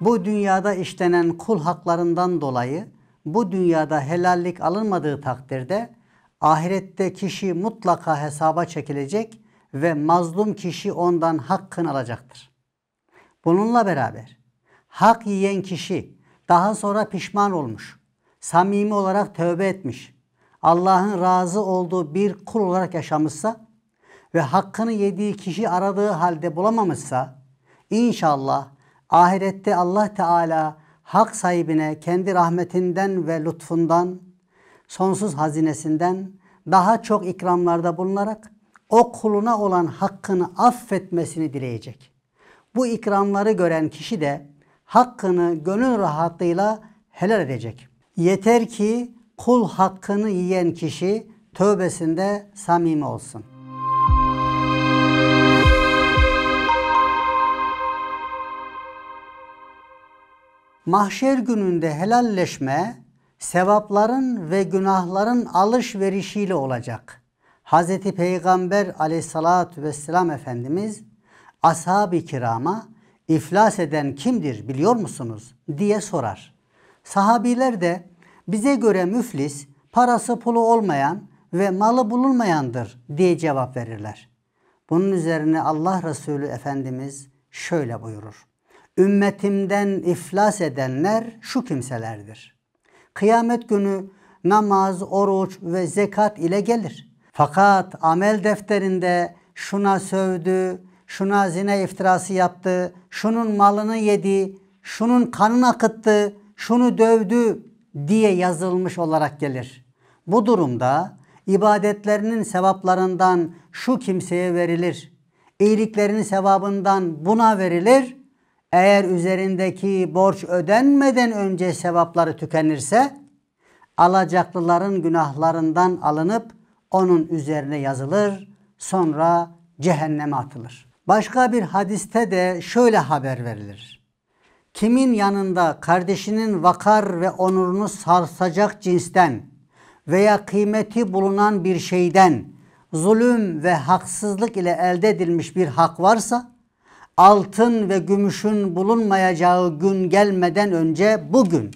bu dünyada işlenen kul haklarından dolayı bu dünyada helallik alınmadığı takdirde ahirette kişi mutlaka hesaba çekilecek ve mazlum kişi ondan hakkını alacaktır. Bununla beraber hak yiyen kişi daha sonra pişman olmuş, samimi olarak tövbe etmiş, Allah'ın razı olduğu bir kul olarak yaşamışsa ve hakkını yediği kişi aradığı halde bulamamışsa inşallah Ahirette Allah Teala hak sahibine kendi rahmetinden ve lütfundan, sonsuz hazinesinden daha çok ikramlarda bulunarak o kuluna olan hakkını affetmesini dileyecek. Bu ikramları gören kişi de hakkını gönül rahatlığıyla helal edecek. Yeter ki kul hakkını yiyen kişi tövbesinde samimi olsun.'' mahşer gününde helalleşme sevapların ve günahların alışverişiyle olacak. Hz. Peygamber aleyhissalatü vesselam Efendimiz ashab-ı kirama iflas eden kimdir biliyor musunuz diye sorar. Sahabiler de bize göre müflis parası pulu olmayan ve malı bulunmayandır diye cevap verirler. Bunun üzerine Allah Resulü Efendimiz şöyle buyurur ümmetimden iflas edenler şu kimselerdir. Kıyamet günü namaz, oruç ve zekat ile gelir. Fakat amel defterinde şuna sövdü, şuna zine iftirası yaptı, şunun malını yedi, şunun kanını akıttı, şunu dövdü diye yazılmış olarak gelir. Bu durumda ibadetlerinin sevaplarından şu kimseye verilir. iyiliklerinin sevabından buna verilir eğer üzerindeki borç ödenmeden önce sevapları tükenirse alacaklıların günahlarından alınıp onun üzerine yazılır sonra cehenneme atılır. Başka bir hadiste de şöyle haber verilir. Kimin yanında kardeşinin vakar ve onurunu sarsacak cinsten veya kıymeti bulunan bir şeyden zulüm ve haksızlık ile elde edilmiş bir hak varsa altın ve gümüşün bulunmayacağı gün gelmeden önce bugün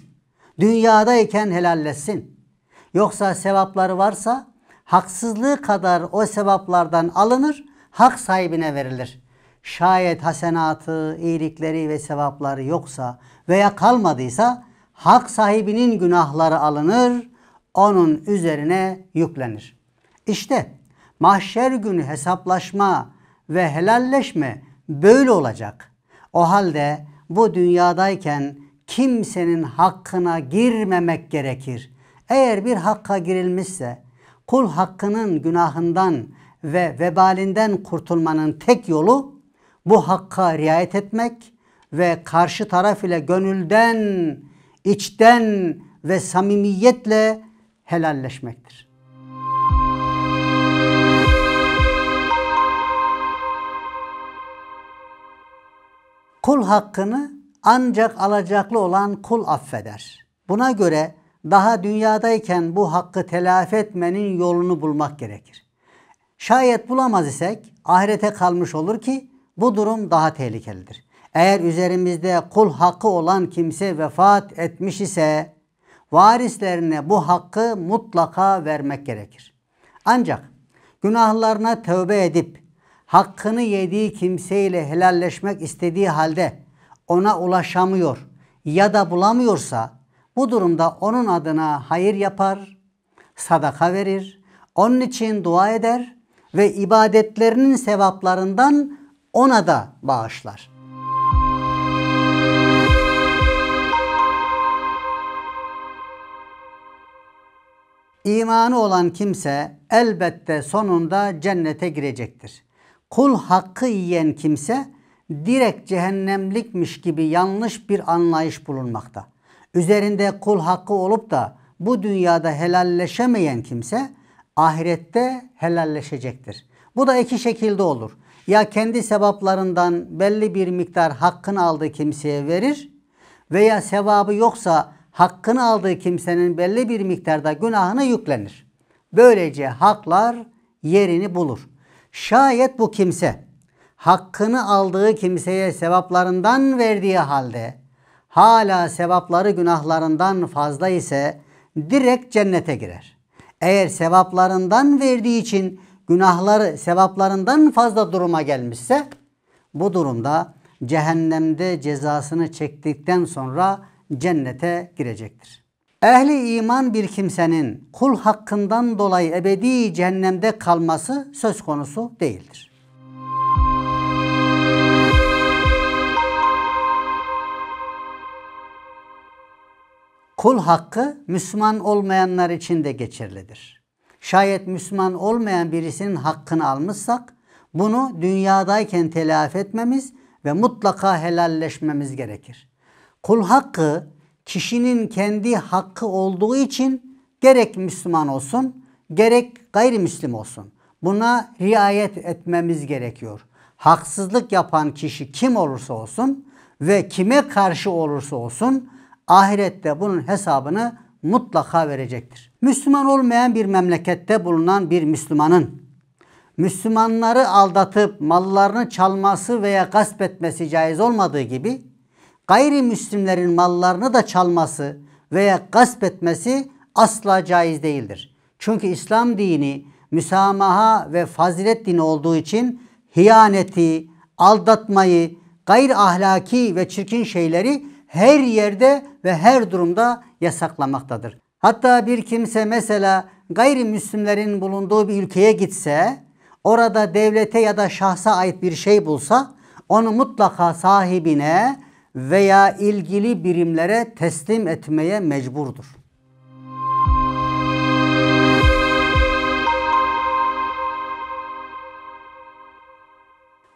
dünyadayken helallesin. Yoksa sevapları varsa haksızlığı kadar o sevaplardan alınır, hak sahibine verilir. Şayet hasenatı, iyilikleri ve sevapları yoksa veya kalmadıysa hak sahibinin günahları alınır, onun üzerine yüklenir. İşte mahşer günü hesaplaşma ve helalleşme böyle olacak. O halde bu dünyadayken kimsenin hakkına girmemek gerekir. Eğer bir hakka girilmişse kul hakkının günahından ve vebalinden kurtulmanın tek yolu bu hakka riayet etmek ve karşı taraf ile gönülden, içten ve samimiyetle helalleşmektir. Kul hakkını ancak alacaklı olan kul affeder. Buna göre daha dünyadayken bu hakkı telafi etmenin yolunu bulmak gerekir. Şayet bulamaz isek ahirete kalmış olur ki bu durum daha tehlikelidir. Eğer üzerimizde kul hakkı olan kimse vefat etmiş ise varislerine bu hakkı mutlaka vermek gerekir. Ancak günahlarına tövbe edip hakkını yediği kimseyle helalleşmek istediği halde ona ulaşamıyor ya da bulamıyorsa bu durumda onun adına hayır yapar, sadaka verir, onun için dua eder ve ibadetlerinin sevaplarından ona da bağışlar. İmanı olan kimse elbette sonunda cennete girecektir kul hakkı yiyen kimse direkt cehennemlikmiş gibi yanlış bir anlayış bulunmakta. Üzerinde kul hakkı olup da bu dünyada helalleşemeyen kimse ahirette helalleşecektir. Bu da iki şekilde olur. Ya kendi sevaplarından belli bir miktar hakkını aldığı kimseye verir veya sevabı yoksa hakkını aldığı kimsenin belli bir miktarda günahını yüklenir. Böylece haklar yerini bulur. Şayet bu kimse hakkını aldığı kimseye sevaplarından verdiği halde hala sevapları günahlarından fazla ise direkt cennete girer. Eğer sevaplarından verdiği için günahları sevaplarından fazla duruma gelmişse bu durumda cehennemde cezasını çektikten sonra cennete girecektir. Ehli iman bir kimsenin kul hakkından dolayı ebedi cehennemde kalması söz konusu değildir. Kul hakkı Müslüman olmayanlar için de geçerlidir. Şayet Müslüman olmayan birisinin hakkını almışsak bunu dünyadayken telafi etmemiz ve mutlaka helalleşmemiz gerekir. Kul hakkı kişinin kendi hakkı olduğu için gerek Müslüman olsun gerek gayrimüslim olsun. Buna riayet etmemiz gerekiyor. Haksızlık yapan kişi kim olursa olsun ve kime karşı olursa olsun ahirette bunun hesabını mutlaka verecektir. Müslüman olmayan bir memlekette bulunan bir Müslümanın Müslümanları aldatıp mallarını çalması veya gasp etmesi caiz olmadığı gibi gayrimüslimlerin mallarını da çalması veya gasp etmesi asla caiz değildir. Çünkü İslam dini müsamaha ve fazilet dini olduğu için hiyaneti, aldatmayı, gayr ahlaki ve çirkin şeyleri her yerde ve her durumda yasaklamaktadır. Hatta bir kimse mesela gayrimüslimlerin bulunduğu bir ülkeye gitse, orada devlete ya da şahsa ait bir şey bulsa, onu mutlaka sahibine veya ilgili birimlere teslim etmeye mecburdur.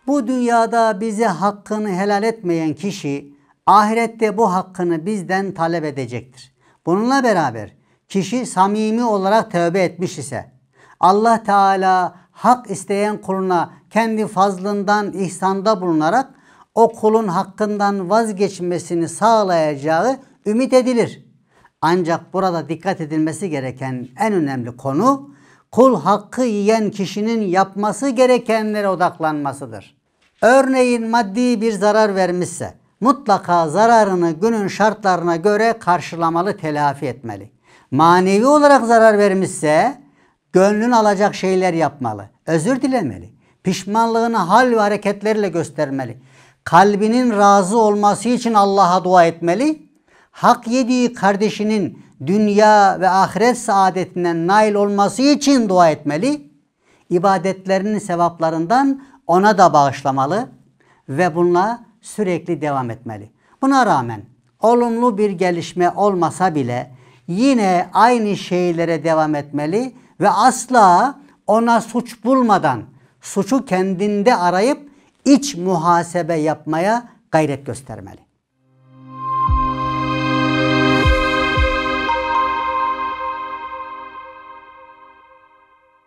Bu dünyada bize hakkını helal etmeyen kişi ahirette bu hakkını bizden talep edecektir. Bununla beraber kişi samimi olarak tövbe etmiş ise Allah Teala hak isteyen kuluna kendi fazlından ihsanda bulunarak o kulun hakkından vazgeçmesini sağlayacağı ümit edilir. Ancak burada dikkat edilmesi gereken en önemli konu kul hakkı yiyen kişinin yapması gerekenlere odaklanmasıdır. Örneğin maddi bir zarar vermişse mutlaka zararını günün şartlarına göre karşılamalı, telafi etmeli. Manevi olarak zarar vermişse gönlün alacak şeyler yapmalı. Özür dilemeli. Pişmanlığını hal ve hareketlerle göstermeli kalbinin razı olması için Allah'a dua etmeli. Hak yediği kardeşinin dünya ve ahiret saadetinden nail olması için dua etmeli. İbadetlerinin sevaplarından ona da bağışlamalı ve bununla sürekli devam etmeli. Buna rağmen olumlu bir gelişme olmasa bile yine aynı şeylere devam etmeli ve asla ona suç bulmadan suçu kendinde arayıp iç muhasebe yapmaya gayret göstermeli.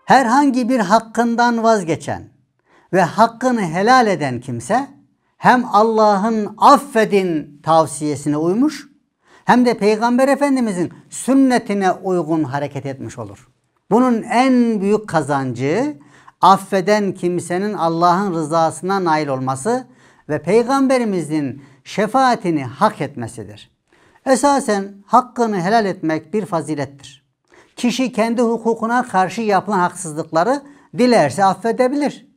Herhangi bir hakkından vazgeçen ve hakkını helal eden kimse hem Allah'ın affedin tavsiyesine uymuş hem de Peygamber Efendimizin sünnetine uygun hareket etmiş olur. Bunun en büyük kazancı affeden kimsenin Allah'ın rızasına nail olması ve peygamberimizin şefaatini hak etmesidir. Esasen hakkını helal etmek bir fazilettir. Kişi kendi hukukuna karşı yapılan haksızlıkları dilerse affedebilir.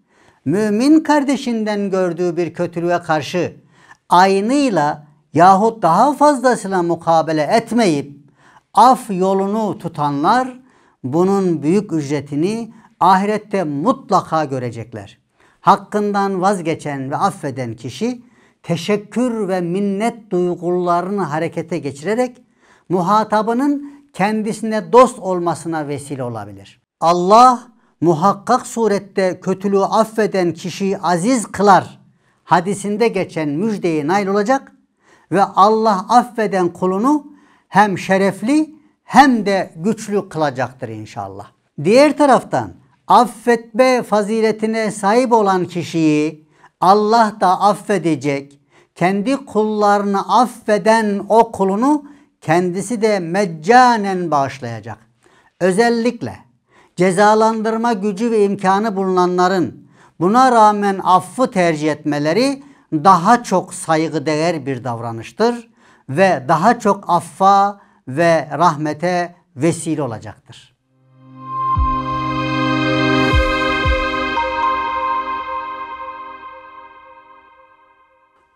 Mümin kardeşinden gördüğü bir kötülüğe karşı aynıyla yahut daha fazlasıyla mukabele etmeyip af yolunu tutanlar bunun büyük ücretini ahirette mutlaka görecekler. Hakkından vazgeçen ve affeden kişi teşekkür ve minnet duygularını harekete geçirerek muhatabının kendisine dost olmasına vesile olabilir. Allah muhakkak surette kötülüğü affeden kişiyi aziz kılar hadisinde geçen müjdeye nail olacak ve Allah affeden kulunu hem şerefli hem de güçlü kılacaktır inşallah. Diğer taraftan affetme faziletine sahip olan kişiyi Allah da affedecek. Kendi kullarını affeden o kulunu kendisi de meccanen bağışlayacak. Özellikle cezalandırma gücü ve imkanı bulunanların buna rağmen affı tercih etmeleri daha çok saygıdeğer bir davranıştır ve daha çok affa ve rahmete vesile olacaktır.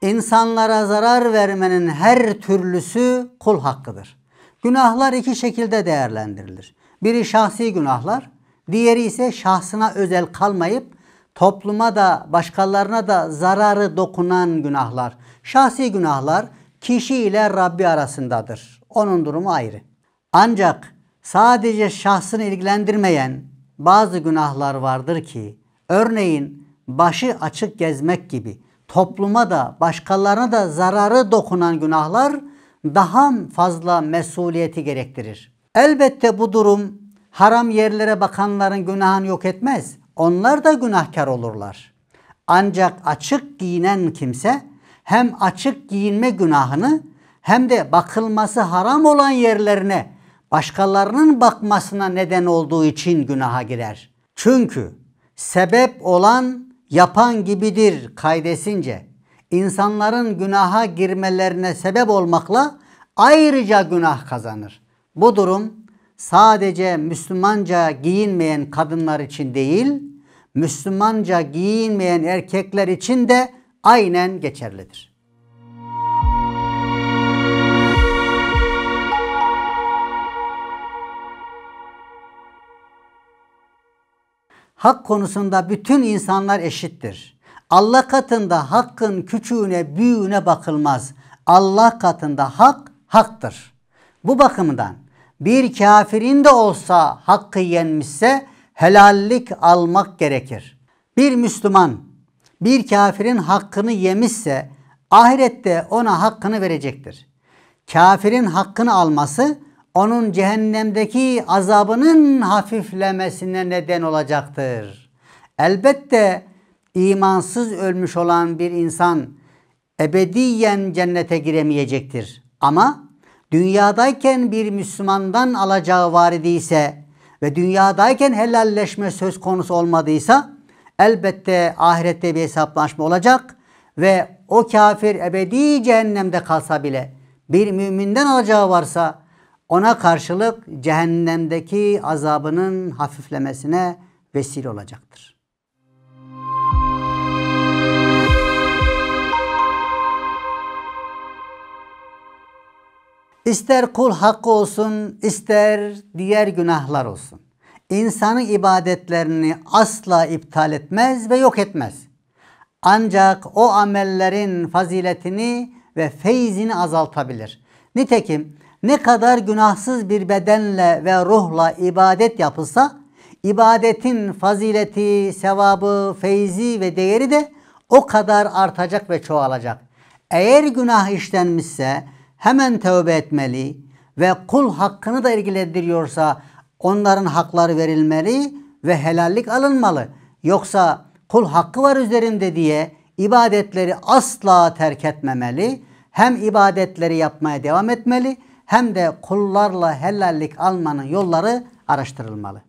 insanlara zarar vermenin her türlüsü kul hakkıdır. Günahlar iki şekilde değerlendirilir. Biri şahsi günahlar, diğeri ise şahsına özel kalmayıp topluma da başkalarına da zararı dokunan günahlar. Şahsi günahlar kişi ile Rabbi arasındadır. Onun durumu ayrı. Ancak sadece şahsını ilgilendirmeyen bazı günahlar vardır ki örneğin başı açık gezmek gibi topluma da başkalarına da zararı dokunan günahlar daha fazla mesuliyeti gerektirir. Elbette bu durum haram yerlere bakanların günahını yok etmez. Onlar da günahkar olurlar. Ancak açık giyinen kimse hem açık giyinme günahını hem de bakılması haram olan yerlerine başkalarının bakmasına neden olduğu için günaha girer. Çünkü sebep olan yapan gibidir kaydesince insanların günaha girmelerine sebep olmakla ayrıca günah kazanır. Bu durum sadece Müslümanca giyinmeyen kadınlar için değil, Müslümanca giyinmeyen erkekler için de aynen geçerlidir. hak konusunda bütün insanlar eşittir. Allah katında hakkın küçüğüne büyüğüne bakılmaz. Allah katında hak haktır. Bu bakımdan bir kafirin de olsa hakkı yenmişse helallik almak gerekir. Bir Müslüman bir kafirin hakkını yemişse ahirette ona hakkını verecektir. Kafirin hakkını alması onun cehennemdeki azabının hafiflemesine neden olacaktır. Elbette imansız ölmüş olan bir insan ebediyen cennete giremeyecektir. Ama dünyadayken bir Müslümandan alacağı var idiyse ve dünyadayken helalleşme söz konusu olmadıysa elbette ahirette bir hesaplaşma olacak ve o kafir ebedi cehennemde kalsa bile bir müminden alacağı varsa ona karşılık cehennemdeki azabının hafiflemesine vesile olacaktır. İster kul hakkı olsun, ister diğer günahlar olsun. İnsanın ibadetlerini asla iptal etmez ve yok etmez. Ancak o amellerin faziletini ve feyzini azaltabilir. Nitekim ne kadar günahsız bir bedenle ve ruhla ibadet yapılsa ibadetin fazileti, sevabı, feyzi ve değeri de o kadar artacak ve çoğalacak. Eğer günah işlenmişse hemen tövbe etmeli ve kul hakkını da ilgilendiriyorsa onların hakları verilmeli ve helallik alınmalı. Yoksa kul hakkı var üzerinde diye ibadetleri asla terk etmemeli. Hem ibadetleri yapmaya devam etmeli hem de kullarla helallik almanın yolları araştırılmalı.